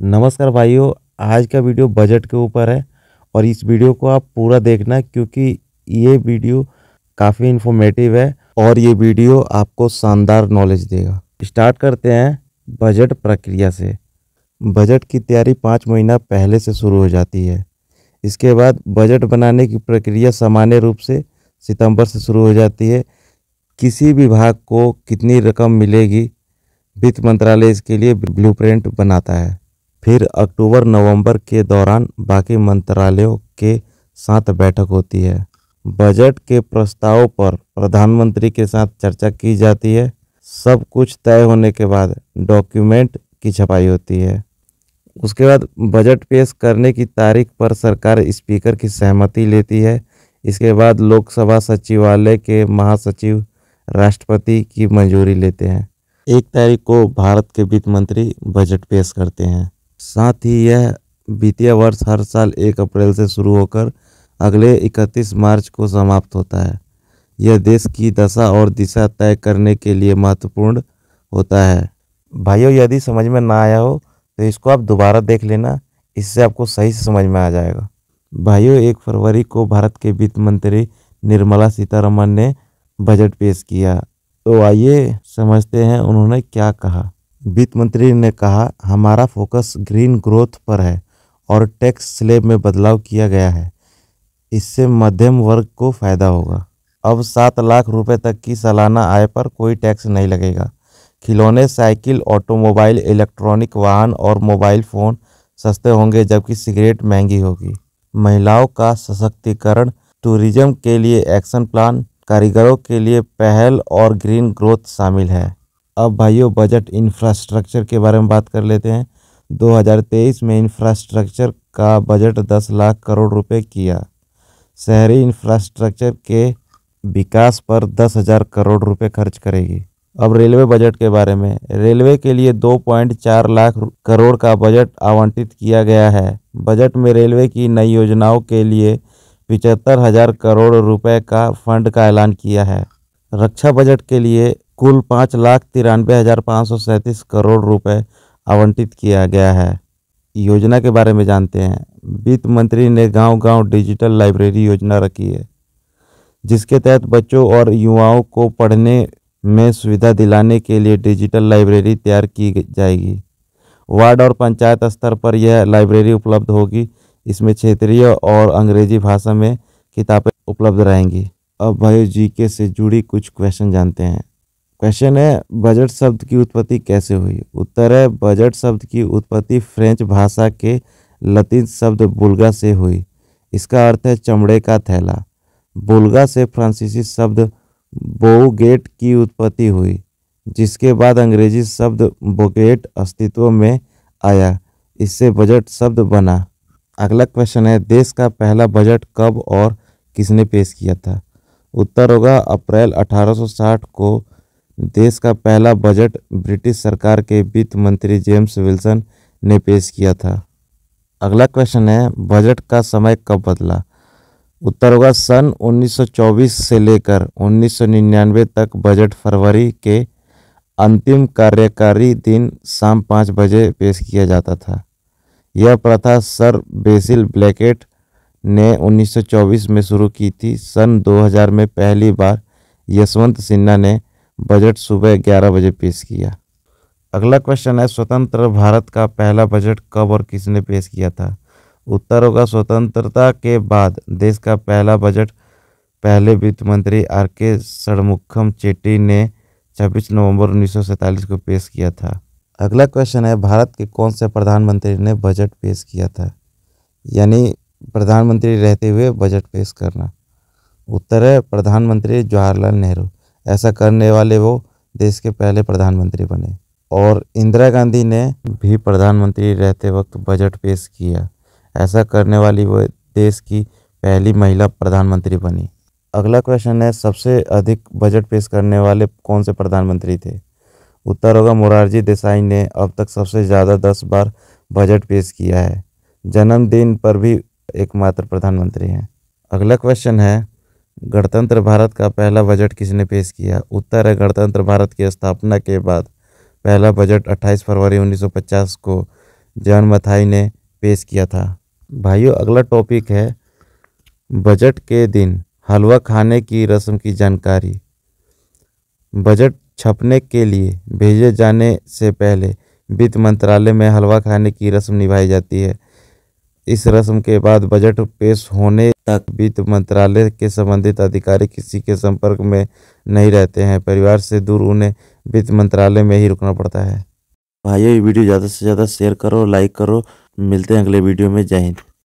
नमस्कार भाइयों आज का वीडियो बजट के ऊपर है और इस वीडियो को आप पूरा देखना क्योंकि ये वीडियो काफ़ी इन्फॉर्मेटिव है और ये वीडियो आपको शानदार नॉलेज देगा स्टार्ट करते हैं बजट प्रक्रिया से बजट की तैयारी पाँच महीना पहले से शुरू हो जाती है इसके बाद बजट बनाने की प्रक्रिया सामान्य रूप से सितंबर से शुरू हो जाती है किसी विभाग को कितनी रकम मिलेगी वित्त मंत्रालय इसके लिए ब्लूप्रिंट बनाता है फिर अक्टूबर नवंबर के दौरान बाकी मंत्रालयों के साथ बैठक होती है बजट के प्रस्तावों पर प्रधानमंत्री के साथ चर्चा की जाती है सब कुछ तय होने के बाद डॉक्यूमेंट की छपाई होती है उसके बाद बजट पेश करने की तारीख पर सरकार स्पीकर की सहमति लेती है इसके बाद लोकसभा सचिवालय के महासचिव राष्ट्रपति की मंजूरी लेते हैं एक तारीख को भारत के वित्त मंत्री बजट पेश करते हैं साथ ही यह वित्तीय वर्ष हर साल एक अप्रैल से शुरू होकर अगले 31 मार्च को समाप्त होता है यह देश की दशा और दिशा तय करने के लिए महत्वपूर्ण होता है भाइयों यदि समझ में ना आया हो तो इसको आप दोबारा देख लेना इससे आपको सही से समझ में आ जाएगा भाइयों एक फरवरी को भारत के वित्त मंत्री निर्मला सीतारमन ने बजट पेश किया तो आइए समझते हैं उन्होंने क्या कहा वित्त मंत्री ने कहा हमारा फोकस ग्रीन ग्रोथ पर है और टैक्स स्लेब में बदलाव किया गया है इससे मध्यम वर्ग को फायदा होगा अब सात लाख रुपए तक की सालाना आय पर कोई टैक्स नहीं लगेगा खिलौने साइकिल ऑटोमोबाइल इलेक्ट्रॉनिक वाहन और मोबाइल फ़ोन सस्ते होंगे जबकि सिगरेट महंगी होगी महिलाओं का सशक्तिकरण टूरिज्म के लिए एक्शन प्लान कारीगरों के लिए पहल और ग्रीन ग्रोथ शामिल है अब भाइयों बजट इंफ्रास्ट्रक्चर के बारे में बात कर लेते हैं 2023 में इंफ्रास्ट्रक्चर का बजट 10 लाख करोड़ रुपए किया शहरी इंफ्रास्ट्रक्चर के विकास पर दस हजार करोड़ रुपए खर्च करेगी अब रेलवे बजट के बारे में रेलवे के लिए 2.4 लाख करोड़ का बजट आवंटित किया गया है बजट में रेलवे की नई योजनाओं के लिए पिचहत्तर हजार करोड़ रुपए का फंड का ऐलान किया है रक्षा बजट के लिए कुल पाँच लाख तिरानवे हज़ार पाँच सौ सैंतीस करोड़ रुपए आवंटित किया गया है योजना के बारे में जानते हैं वित्त मंत्री ने गांव-गांव डिजिटल लाइब्रेरी योजना रखी है जिसके तहत बच्चों और युवाओं को पढ़ने में सुविधा दिलाने के लिए डिजिटल लाइब्रेरी तैयार की जाएगी वार्ड और पंचायत स्तर पर यह लाइब्रेरी उपलब्ध होगी इसमें क्षेत्रीय और अंग्रेजी भाषा में किताबें उपलब्ध रहेंगी अब भाई जी के से जुड़ी कुछ क्वेश्चन जानते हैं क्वेश्चन है बजट शब्द की उत्पत्ति कैसे हुई उत्तर है बजट शब्द की उत्पत्ति फ्रेंच भाषा के लतीन शब्द बुलगा से हुई इसका अर्थ है चमड़े का थैला बुल्गा से फ्रांसीसी शब्द बोगेट की उत्पत्ति हुई जिसके बाद अंग्रेजी शब्द बोगेट अस्तित्व में आया इससे बजट शब्द बना अगला क्वेश्चन है देश का पहला बजट कब और किसने पेश किया था उत्तर होगा अप्रैल 1860 को देश का पहला बजट ब्रिटिश सरकार के वित्त मंत्री जेम्स विल्सन ने पेश किया था अगला क्वेश्चन है बजट का समय कब बदला उत्तर होगा सन 1924 से लेकर 1999 तक बजट फरवरी के अंतिम कार्यकारी दिन शाम पाँच बजे पेश किया जाता था यह प्रथा सर बेसिल ब्लैकेट ने 1924 में शुरू की थी सन 2000 में पहली बार यशवंत सिन्हा ने बजट सुबह ग्यारह बजे पेश किया अगला क्वेश्चन है स्वतंत्र भारत का पहला बजट कब और किसने पेश किया था उत्तर होगा स्वतंत्रता के बाद देश का पहला बजट पहले वित्त मंत्री आर के षणमुखम चेट्टी ने 26 नवंबर उन्नीस को पेश किया था अगला क्वेश्चन है भारत के कौन से प्रधानमंत्री ने बजट पेश किया था यानी प्रधानमंत्री रहते हुए बजट पेश करना उत्तर है प्रधानमंत्री जवाहरलाल नेहरू ऐसा करने वाले वो देश के पहले प्रधानमंत्री बने और इंदिरा गांधी ने भी प्रधानमंत्री रहते वक्त बजट पेश किया ऐसा करने वाली वो देश की पहली महिला प्रधानमंत्री बनी अगला क्वेश्चन है सबसे अधिक बजट पेश करने वाले कौन से प्रधानमंत्री थे उत्तर होगा मुरारजी देसाई ने अब तक सबसे ज़्यादा दस बार बजट पेश किया है जन्मदिन पर भी एकमात्र प्रधानमंत्री हैं अगला क्वेश्चन है गणतंत्र भारत का पहला बजट किसने पेश किया उत्तर है गणतंत्र भारत की स्थापना के बाद पहला बजट 28 फरवरी 1950 को जॉन मथाई ने पेश किया था भाइयों अगला टॉपिक है बजट के दिन हलवा खाने की रस्म की जानकारी बजट छपने के लिए भेजे जाने से पहले वित्त मंत्रालय में हलवा खाने की रस्म निभाई जाती है इस रस्म के बाद बजट पेश होने तक वित्त मंत्रालय के संबंधित अधिकारी किसी के संपर्क में नहीं रहते हैं परिवार से दूर उन्हें वित्त मंत्रालय में ही रुकना पड़ता है भाइयों ये वीडियो ज़्यादा से ज़्यादा शेयर करो लाइक करो मिलते हैं अगले वीडियो में जय हिंद